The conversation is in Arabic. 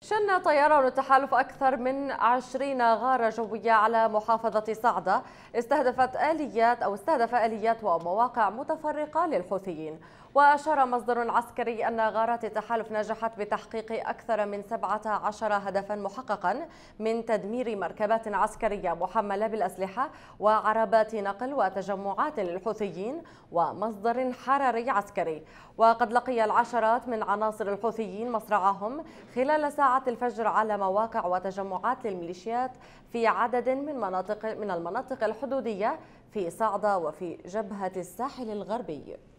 شن طيران التحالف أكثر من عشرين غارة جوية على محافظة صعدة استهدفت آليات أو استهدف آليات ومواقع متفرقة للحوثيين وأشار مصدر عسكري أن غارات التحالف نجحت بتحقيق أكثر من 17 هدفا محققا من تدمير مركبات عسكرية محملة بالأسلحة وعربات نقل وتجمعات للحوثيين ومصدر حراري عسكري وقد لقي العشرات من عناصر الحوثيين مصرعهم خلال ساعة ساعات الفجر على مواقع وتجمعات للميليشيات في عدد من مناطق من المناطق الحدودية في صعدة وفي جبهة الساحل الغربي